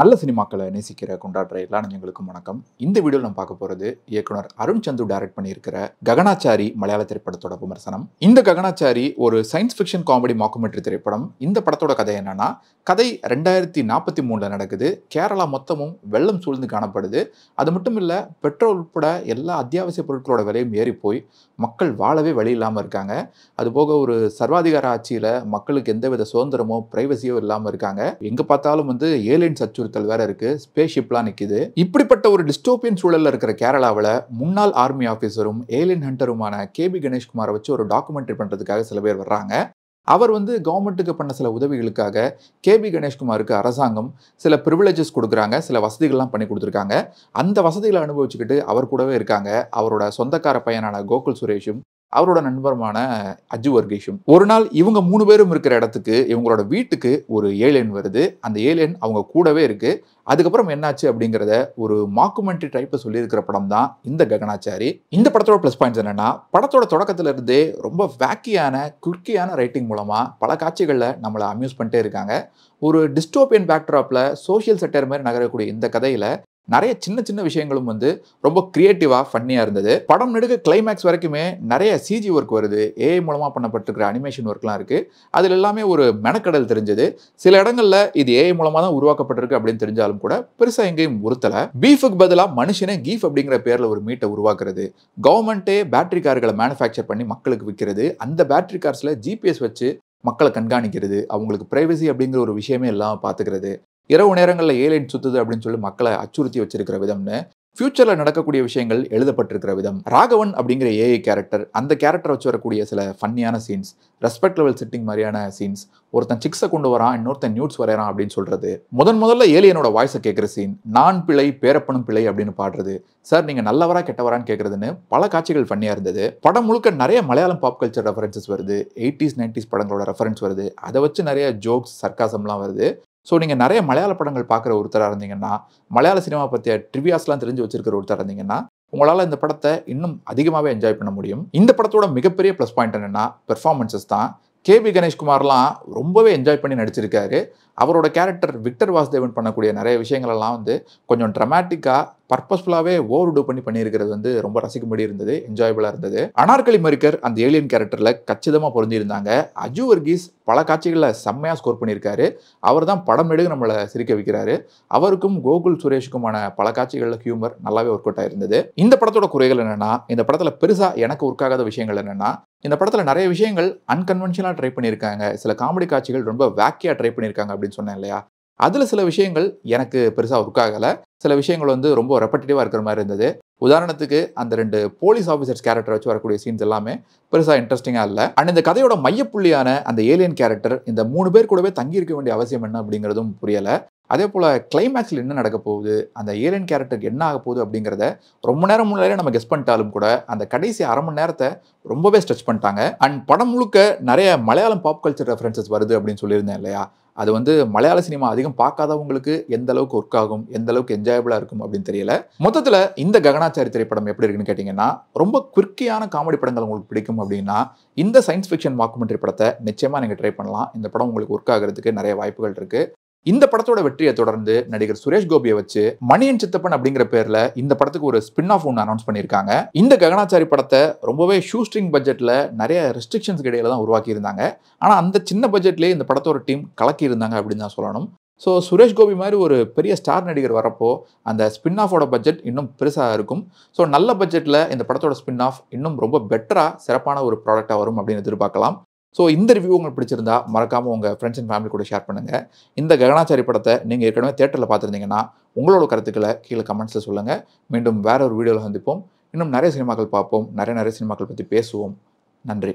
நல்ல சினிமாக்களை நேசிக்கிற கொண்டாடுற எல்லா நஞ்சங்களுக்கும் வணக்கம் இந்த வீடியோவில் நம்ம பார்க்க போகிறது இயக்குனர் அருண் சந்து டைரக்ட் பண்ணியிருக்கிற ககனாச்சாரி மலையாள திரைப்படத்தோட விமர்சனம் இந்த ககனாச்சாரி ஒரு சயின்ஸ் ஃபிக்ஷன் காமெடி மாக்குமெண்ட்ரி திரைப்படம் இந்த படத்தோட கதை என்னன்னா கதை ரெண்டாயிரத்தி நாற்பத்தி மூணில் நடக்குது கேரளா மொத்தமும் வெள்ளம் சூழ்ந்து காணப்படுது அது மட்டும் இல்லை பெட்ரோல் உட்பட எல்லா அத்தியாவசிய பொருட்களோட விலையும் ஏறி போய் மக்கள் வாழவே வழி இல்லாமல் இருக்காங்க அதுபோக ஒரு சர்வாதிகார ஆட்சியில் மக்களுக்கு எந்தவித சுதந்திரமோ ப்ரைவசியோ இல்லாமல் இருக்காங்க எங்கே பார்த்தாலும் வந்து ஏலியன் சச்சு அச்சுறுத்தல் வேற இருக்கு ஸ்பேஷிப்லாம் நிற்குது இப்படிப்பட்ட ஒரு டிஸ்டோபியன் சூழலில் இருக்கிற கேரளாவில் முன்னாள் ஆர்மி ஆஃபீஸரும் ஏலியன் ஹண்டருமான கே பி கணேஷ்குமாரை வச்சு ஒரு டாக்குமெண்ட்ரி பண்ணுறதுக்காக சில பேர் வர்றாங்க அவர் வந்து கவர்மெண்ட்டுக்கு பண்ண சில உதவிகளுக்காக கேபி கணேஷ்குமாருக்கு அரசாங்கம் சில ப்ரிவிலேஜஸ் கொடுக்குறாங்க சில வசதிகள்லாம் பண்ணி கொடுத்துருக்காங்க அந்த வசதிகளை அனுபவிச்சுக்கிட்டு அவர் கூடவே இருக்காங்க அவரோட சொந்தக்கார பையனான கோகுல் சுரேஷும் அவரோட நண்பருமான அஜு வர்கேஷும் ஒரு நாள் இவங்க மூணு பேரும் இருக்கிற இடத்துக்கு இவங்களோட வீட்டுக்கு ஒரு ஏலியன் வருது அந்த ஏலியன் அவங்க கூடவே இருக்கு அதுக்கப்புறம் என்னாச்சு அப்படிங்கிறத ஒரு மாக்குமெண்ட்ரி டைப்பை சொல்லியிருக்கிற படம் தான் இந்த ககனாச்சாரி இந்த படத்தோட ப்ளஸ் பாயிண்ட்ஸ் என்னன்னா படத்தோட தொடக்கத்துல இருந்தே ரொம்ப வேக்கியான குர்க்கியான ரைட்டிங் மூலமா பல காட்சிகளில் நம்மளை அம்யூஸ் பண்ணிட்டே இருக்காங்க ஒரு டிஸ்டோபியன் பேக்ட்ராப்பில் சோஷியல் செட்டர் மாதிரி நகரக்கூடிய இந்த கதையில் நிறைய சின்ன சின்ன விஷயங்களும் வந்து ரொம்ப கிரியேட்டிவாக ஃபன்னியாக இருந்தது படம் நெடுக்க கிளைமேக்ஸ் வரைக்குமே நிறைய சிஜி ஒர்க் வருது ஏஐ மூலமாக பண்ணப்பட்டிருக்கிற அனிமேஷன் ஒர்க்லாம் இருக்குது அதில் எல்லாமே ஒரு மெனக்கடல் தெரிஞ்சது சில இடங்களில் இது ஏஐ மூலமாக தான் உருவாக்கப்பட்டிருக்கு அப்படின்னு தெரிஞ்சாலும் கூட பெருசாக எங்கேயும் உறுத்தலை பீஃபுக்கு பதிலாக மனுஷனே கீஃப் அப்படிங்கிற பேரில் ஒரு மீட்டை உருவாக்குறது கவர்மெண்ட்டே பேட்டரி கார்களை மேனுஃபேக்சர் பண்ணி மக்களுக்கு விற்கிறது அந்த பேட்டரி கார்ஸில் ஜிபிஎஸ் வச்சு மக்களை கண்காணிக்கிறது அவங்களுக்கு ப்ரைவசி அப்படிங்கிற ஒரு விஷயமே எல்லாம் பார்த்துக்கிறது இரவு நேரங்களில் ஏலியன் சுத்துது அப்படின்னு சொல்லி மக்களை அச்சுறுத்தி வச்சிருக்கிற விதம்னு ஃபியூச்சரில் நடக்கக்கூடிய விஷயங்கள் எழுதப்பட்டிருக்கிற விதம் ராகவன் அப்படிங்கிற ஏஐ கேரக்டர் அந்த கேரக்டர் வச்சு வரக்கூடிய சில ஃபன்னியான சீன்ஸ் ரெஸ்பெக்ட் லெவல் சிட்டிங் மாதிரியான சீன்ஸ் ஒருத்தன் சிக்ஸை கொண்டு வரான் இன்னொருத்தன் நியூட்ஸ் வரையறான் அப்படின்னு சொல்கிறது முதன் முதல்ல ஏலியனோட வாய்ஸை கேட்குற சீன் நான் பிழை பேரப்பனும் பிழை அப்படின்னு பாடுறது சார் நீங்கள் நல்லவரா கெட்டவரான்னு கேட்குறதுன்னு பல காட்சிகள் ஃபன்னியாக இருந்தது படம் முழுக்க நிறைய மலையாளம் பாப் கல்ச்சர் ரெஃபரன்சஸ் வருது எயிட்டிஸ் நைன்டிஸ் படங்களோட ரெஃபரன்ஸ் வருது அதை வச்சு நிறைய ஜோக்ஸ் சர்க்காசம்லாம் வருது ஸோ நீங்கள் நிறைய மலையாள படங்கள் பார்க்குற ஒருத்தராக இருந்தீங்கன்னா மலையாள சினிமா பற்றிய ட்ரிவியாஸ்லாம் தெரிஞ்சு வச்சிருக்கிற ஒருத்தராக இருந்தீங்கன்னா உங்களால் இந்த படத்தை இன்னும் அதிகமாகவே என்ஜாய் பண்ண முடியும் இந்த படத்தோட மிகப்பெரிய ப்ளஸ் பாயிண்ட் என்னென்னா பெர்ஃபார்மன்ஸஸ் தான் கே வி கணேஷ்குமார்லாம் ரொம்பவே என்ஜாய் பண்ணி நடிச்சிருக்காரு அவரோட கேரக்டர் விக்டர் வாசுதேவன் பண்ணக்கூடிய நிறைய விஷயங்களெல்லாம் வந்து கொஞ்சம் ட்ரமாட்டிக்காக பர்பஸ்ஃபுல்லாகவே ஓவர் டூ பண்ணி பண்ணியிருக்கிறது வந்து ரொம்ப ரசிக்கும்படி இருந்தது என்ஜாயபுளாக இருந்தது அனார்கலி மறுக்கர் அந்த ஏலியன் கேரக்டரில் கச்சிதமாக பொருந்திருந்தாங்க அஜு வர்கீஸ் பல காட்சிகளில் செம்மையாக ஸ்கோர் பண்ணியிருக்காரு அவர் தான் படம் எடுக்க நம்மளை சிரிக்க வைக்கிறாரு அவருக்கும் கோகுல் சுரேஷுக்குமான பல காட்சிகளில் ஹியூமர் நல்லாவே ஒர்க் அவுட் ஆயிருந்தது இந்த படத்தோட குறைகள் என்னென்னா இந்த படத்தில் பெருசாக எனக்கு ஒர்க் ஆகாத விஷயங்கள் என்னென்னா இந்த படத்தில் நிறைய விஷயங்கள் அன்கன்வென்ஷனாக ட்ரை பண்ணியிருக்காங்க சில காமெடி காட்சிகள் ரொம்ப வேக்கியாக ட்ரை பண்ணியிருக்காங்க அப்படின்னு சொன்னேன் இல்லையா அதில் சில விஷயங்கள் எனக்கு பெருசாக ஒர்க் ஆகலை சில விஷயங்கள் வந்து ரொம்ப ரெப்படேட்டிவாக இருக்கிற மாதிரி இருந்தது உதாரணத்துக்கு அந்த ரெண்டு போலீஸ் ஆஃபீஸர்ஸ் கேரக்டர் வச்சு வரக்கூடிய சீன்ஸ் எல்லாமே பெருசாக இன்ட்ரெஸ்டிங்காக இல்லை அண்ட் இந்த கதையோட மையப்புள்ளியான அந்த ஏலியன் கேரக்டர் இந்த மூணு பேர் கூடவே தங்கி இருக்க வேண்டிய அவசியம் என்ன அப்படிங்கிறதும் புரியலை அதே போல் கிளைமேக்ஸில் என்ன நடக்க போகுது அந்த ஏலியன் கேரக்டருக்கு என்ன ஆக போகுது அப்படிங்கிறத ரொம்ப நேரம் முன்னாலே நம்ம கெஸ் பண்ணிட்டாலும் கூட அந்த கடைசி அரை மணி நேரத்தை ரொம்பவே ஸ்ட்ரெச் பண்ணிட்டாங்க அண்ட் படம் முழுக்க நிறைய மலையாளம் பாப் கல்ச்சர் ரெஃபரன்சஸ் வருது அப்படின்னு சொல்லியிருந்தேன் இல்லையா அது வந்து மலையாள சினிமா அதிகம் பார்க்காதவங்களுக்கு எந்த அளவுக்கு ஒர்க் ஆகும் எந்த அளவுக்கு என்ஜாயபிளாக இருக்கும் அப்படின்னு தெரியல மொத்தத்தில் இந்த ககனாச்சாரி திரைப்படம் எப்படி இருக்குன்னு கேட்டிங்கன்னா ரொம்ப குறுக்கியான காமெடி படங்கள் உங்களுக்கு பிடிக்கும் அப்படின்னா இந்த சயின்ஸ் ஃபிக்ஷன் வாக்குமெண்ட்ரி படத்தை நிச்சயமாக நீங்கள் ட்ரை பண்ணலாம் இந்த படம் உங்களுக்கு ஒர்க் ஆகிறதுக்கு நிறைய வாய்ப்புகள் இருக்குது இந்த படத்தோட வெற்றியை தொடர்ந்து நடிகர் சுரேஷ் கோபியை வச்சு மணியன் சித்தப்பன் அப்படிங்கிற பேர்ல இந்த படத்துக்கு ஒரு ஸ்பின் ஆஃப் ஒன்று அனௌன்ஸ் பண்ணியிருக்காங்க இந்த ககனாச்சாரி படத்தை ரொம்பவே ஸ்ட்ரிங் பட்ஜெட்ல நிறைய ரெஸ்ட்ரிக்ஷன்ஸ் இடையில தான் உருவாக்கி இருந்தாங்க ஆனால் அந்த சின்ன பட்ஜெட்லேயே இந்த படத்தோட டீம் கலக்கி இருந்தாங்க அப்படின்னு தான் சொல்லணும் ஸோ சுரேஷ் கோபி மாதிரி ஒரு பெரிய ஸ்டார் நடிகர் வரப்போ அந்த ஸ்பின் ஆஃபோட பட்ஜெட் இன்னும் பெருசாக இருக்கும் ஸோ நல்ல பட்ஜெட்டில் இந்த படத்தோட ஸ்பின் ஆஃப் இன்னும் ரொம்ப பெட்டராக சிறப்பான ஒரு ப்ராடக்டாக வரும் அப்படின்னு எதிர்பார்க்கலாம் ஸோ இந்த ரிவ்யூ உங்களுக்கு பிடிச்சிருந்தா மறக்காமல் உங்கள் ஃப்ரெண்ட்ஸ் அண்ட் ஃபேமிலி கூட ஷேர் பண்ணுங்கள் இந்த ககனாச்சாரி படத்தை நீங்கள் ஏற்கனவே தேட்டரில் பார்த்துருந்தீங்கன்னா உங்களோட கருத்துக்களை கீழே கமெண்ட்ஸில் சொல்லுங்கள் மீண்டும் வேற ஒரு வீடியோவில் சந்திப்போம் இன்னும் நிறைய சினிமாக்கள் பார்ப்போம் நிறைய நிறைய சினிமாக்கள் பற்றி பேசுவோம் நன்றி